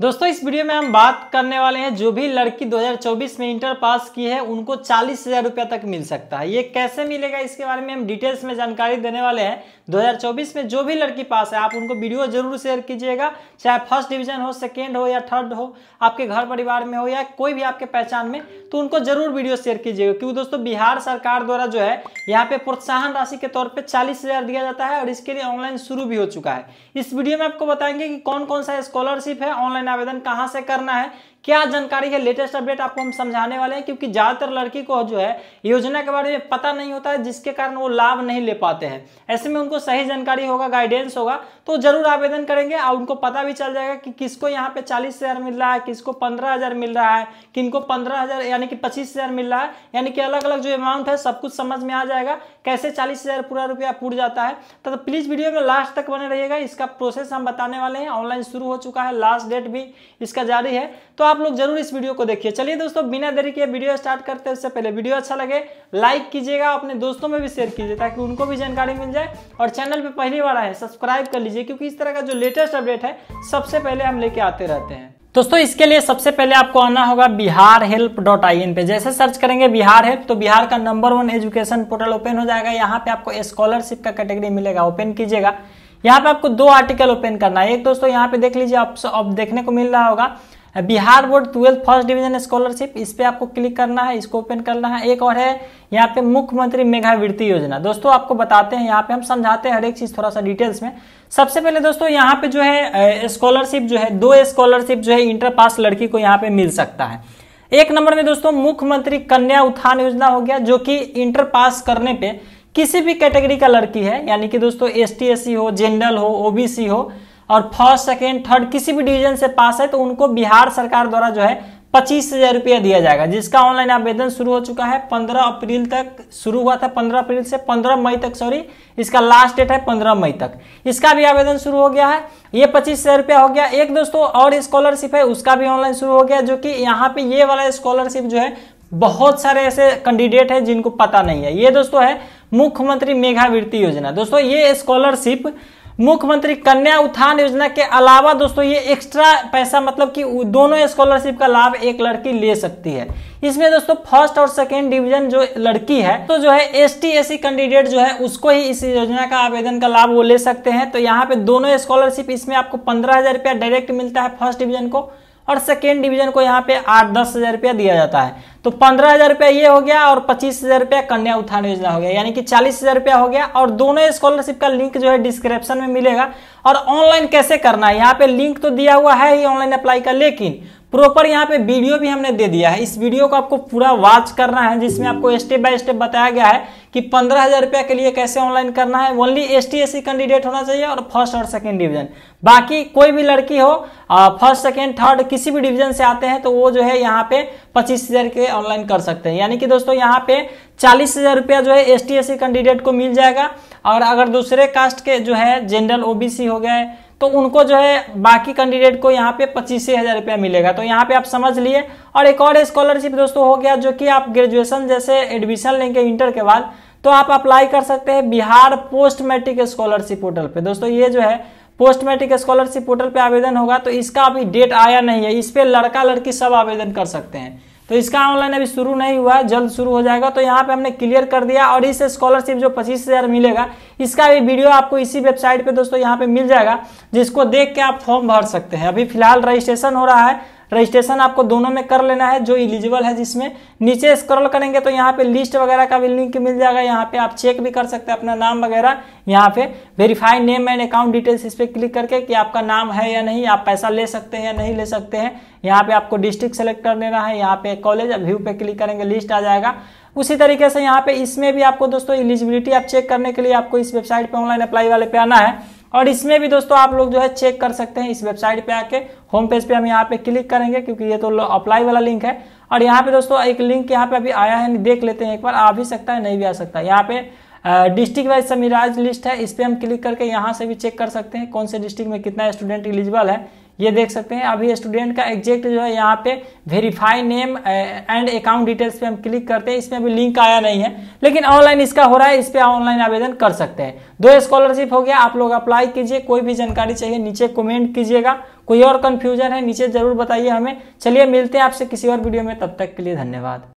दोस्तों इस वीडियो में हम बात करने वाले हैं जो भी लड़की 2024 में इंटर पास की है उनको चालीस हजार रुपया तक मिल सकता है ये कैसे मिलेगा इसके बारे में हम डिटेल्स में जानकारी देने वाले हैं 2024 में जो भी लड़की पास है आप उनको वीडियो जरूर शेयर कीजिएगा चाहे फर्स्ट डिवीजन हो सेकेंड हो या थर्ड हो आपके घर परिवार में हो या कोई भी आपके पहचान में तो उनको जरूर वीडियो शेयर कीजिएगा क्योंकि दोस्तों बिहार सरकार द्वारा जो है यहाँ पे प्रोत्साहन राशि के तौर पर चालीस दिया जाता है और इसके लिए ऑनलाइन शुरू भी हो चुका है इस वीडियो में आपको बताएंगे कि कौन कौन सा स्कॉलरशिप है ऑनलाइन ऑनलाइन आवेदन कहाँ से करना है क्या जानकारी है लेटेस्ट अपडेट आपको हम समझाने वाले हैं क्योंकि ज्यादातर लड़की को जो है योजना के बारे में पता नहीं होता है जिसके कारण वो लाभ नहीं ले पाते हैं ऐसे में उनको सही जानकारी होगा गाइडेंस होगा तो जरूर आवेदन करेंगे और उनको पता भी चल जाएगा कि किसको यहाँ पे चालीस हजार मिल रहा है किसको पंद्रह हजार मिल रहा है किनको पंद्रह हजार यानी कि पच्चीस हजार मिल रहा है यानी कि अलग अलग जो अमाउंट है सब कुछ समझ में आ जाएगा कैसे चालीस हजार पूरा रुपया पूर जाता है तो प्लीज वीडियो तो में लास्ट तक बने रहिएगा इसका प्रोसेस हम बताने वाले हैं ऑनलाइन शुरू हो चुका है लास्ट डेट भी इसका जारी है तो आप आप लोग जरूर इस वीडियो को देखिए चलिए दोस्तों बिना देरी के वीडियो स्टार्ट करते हैं उससे पहले वीडियो अच्छा लगे लाइक कीजिएगा अपने दोस्तों में भी शेयर कीजिए ताकि उनको भी जानकारी मिल जाए और चैनल पर पहली बार आए सब्सक्राइब कर लीजिए क्योंकि इस तरह का जो लेटेस्ट अपडेट है सबसे पहले हम लेके आते रहते हैं दोस्तों इसके लिए सबसे पहले आपको आना होगा Bihar help dot I N पे जैसे सर्च करेंगे बिहार हेल्प तो बिहार का number one education portal open हो जाएगा यहाँ पे आपको स्कॉलरशिप का कैटेगरी मिलेगा ओपन कीजिएगा यहाँ पे आपको दो आर्टिकल ओपन करना है एक दोस्तों यहाँ पे देख लीजिए आप अब देखने को मिल रहा होगा Bihar board twelfth first division scholarship इस पर आपको क्लिक करना है इसको ओपन करना है एक और है यहाँ पे मुख्यमंत्री मेघावृत्ति योजना दोस्तों आपको बताते हैं यहाँ पे हम समझाते हैं हर एक चीज थोड़ा सा डिटेल्स में सबसे पहले दोस्तों यहाँ पे जो है स्कॉलरशिप जो है दो स्कॉलरशिप जो है इंटर पास लड़की को यहाँ पे मिल सकता है एक नंबर में दोस्तों मुख्यमंत्री कन्या उत्थान योजना हो गया जो कि इंटर पास करने पे किसी भी कैटेगरी का लड़की है यानी कि दोस्तों एस टी हो जनरल हो ओबीसी हो और फर्स्ट सेकेंड थर्ड किसी भी डिवीजन से पास है तो उनको बिहार सरकार द्वारा जो है पच्चीस हजार रुपया दिया जाएगा जिसका ऑनलाइन आवेदन शुरू हो चुका है पंद्रह अप्रैल तक शुरू हुआ था पंद्रह अप्रैल से पंद्रह मई तक सॉरी इसका लास्ट डेट है पंद्रह मई तक इसका भी आवेदन शुरू हो गया है ये पच्चीस हजार रुपया हो गया एक दोस्तों और स्कॉलरशिप है उसका भी ऑनलाइन शुरू हो गया जो कि यहाँ पे ये वाला स्कॉलरशिप जो है बहुत सारे ऐसे कैंडिडेट है जिनको पता नहीं है ये दोस्तों है मुख्यमंत्री मेघावृत्ति योजना दोस्तों ये स्कॉलरशिप मुख्यमंत्री कन्या उत्थान योजना के अलावा दोस्तों ये एक्स्ट्रा पैसा मतलब कि दोनों स्कॉलरशिप का लाभ एक लड़की ले सकती है इसमें दोस्तों फर्स्ट और सेकेंड डिवीजन जो लड़की है तो जो है एस टी कैंडिडेट जो है उसको ही इस योजना का आवेदन का लाभ वो ले सकते हैं तो यहाँ पे दोनों स्कॉलरशिप इसमें आपको पंद्रह हजार रुपया डायरेक्ट मिलता है फर्स्ट डिवीजन को और सेकेंड डिवीजन को यहाँ पे आठ दस हजार रुपया दिया जाता है तो पंद्रह हजार रुपया ये हो गया और पच्चीस हजार रुपया कन्या उत्थान योजना हो गया यानी कि चालीस हजार रुपया हो गया और दोनों स्कॉलरशिप का लिंक जो है डिस्क्रिप्शन में मिलेगा और ऑनलाइन कैसे करना है यहाँ पे लिंक तो दिया हुआ है ही ऑनलाइन अप्लाई का लेकिन प्रॉपर यहाँ पे वीडियो भी हमने दे दिया है इस वीडियो को आपको पूरा वॉच करना है जिसमें आपको स्टेप बाय स्टेप बताया गया है कि पंद्रह हजार रुपया के लिए कैसे ऑनलाइन करना है ओनली एस टी कैंडिडेट होना चाहिए और फर्स्ट और सेकेंड डिवीजन बाकी कोई भी लड़की हो फर्स्ट सेकेंड थर्ड किसी भी डिवीजन से आते हैं तो वो जो है यहाँ पे पच्चीस हजार के ऑनलाइन कर सकते हैं यानी कि दोस्तों यहाँ पे चालीस हजार रुपया जो है एस टी कैंडिडेट को मिल जाएगा और अगर दूसरे कास्ट के जो है जनरल ओबीसी हो गए तो उनको जो है बाकी कैंडिडेट को यहाँ पे पच्चीस हजार रुपया मिलेगा तो यहाँ पे आप समझ लिए और एक और स्कॉलरशिप दोस्तों हो गया जो कि आप ग्रेजुएशन जैसे एडमिशन लेंगे इंटर के बाद तो आप अप्लाई कर सकते हैं Bihar post matric scholarship portal पे दोस्तों ये जो है पोस्ट मैट्रिक स्कॉलरशिप पोर्टल पे आवेदन होगा तो इसका अभी डेट आया नहीं है इस पर लड़का लड़की सब आवेदन कर सकते हैं तो इसका ऑनलाइन अभी शुरू नहीं हुआ है जल्द शुरू हो जाएगा तो यहाँ पे हमने क्लियर कर दिया और इस स्कॉलरशिप जो पच्चीस हज़ार मिलेगा इसका भी वीडियो आपको इसी वेबसाइट पे दोस्तों यहाँ पे मिल जाएगा जिसको देख के आप फॉर्म भर सकते हैं अभी फिलहाल रजिस्ट्रेशन हो रहा है रजिस्ट्रेशन आपको दोनों में कर लेना है जो इलिजिबल है जिसमें नीचे स्क्रॉल करेंगे तो यहाँ पे लिस्ट वगैरह का भी लिंक मिल जाएगा यहाँ पे आप चेक भी कर सकते हैं अपना नाम वगैरह यहाँ पे verify name and account details इस पर क्लिक करके कि आपका नाम है या नहीं आप पैसा ले सकते हैं या नहीं ले सकते हैं यहाँ पे आपको डिस्ट्रिक्ट सेलेक्ट कर लेना है यहाँ पे कॉलेज व्यू पे क्लिक करेंगे लिस्ट आ जाएगा उसी तरीके से यहाँ पे इसमें भी आपको दोस्तों एलिजिबिलिटी आप चेक करने के लिए आपको इस वेबसाइट पर ऑनलाइन अप्लाई वाले पे आना है और इसमें भी दोस्तों आप लोग जो है चेक कर सकते हैं इस वेबसाइट पे आके होम पेज पे हम यहाँ पे क्लिक करेंगे क्योंकि ये तो अप्लाई वाला लिंक है और यहाँ पे दोस्तों एक लिंक यहाँ पे अभी आया है देख लेते हैं एक बार आ भी सकता है नहीं भी आ सकता है यहाँ पे डिस्ट्रिक्ट वाइज समीराज लिस्ट है इस पर हम क्लिक करके यहाँ से भी चेक कर सकते हैं कौन से डिस्ट्रिक्ट में कितना स्टूडेंट एलिजिबल है ये देख सकते हैं अभी स्टूडेंट का एग्जैक्ट जो है यहाँ पे verify name and account details पे हम क्लिक करते हैं इसमें अभी लिंक आया नहीं है लेकिन ऑनलाइन इसका हो रहा है इस पर ऑनलाइन आवेदन कर सकते हैं दो स्कॉलरशिप हो गया आप लोग अप्लाई कीजिए कोई भी जानकारी चाहिए नीचे कमेंट कीजिएगा कोई और कन्फ्यूजन है नीचे जरूर बताइए हमें चलिए मिलते हैं आपसे किसी और वीडियो में तब तक के लिए धन्यवाद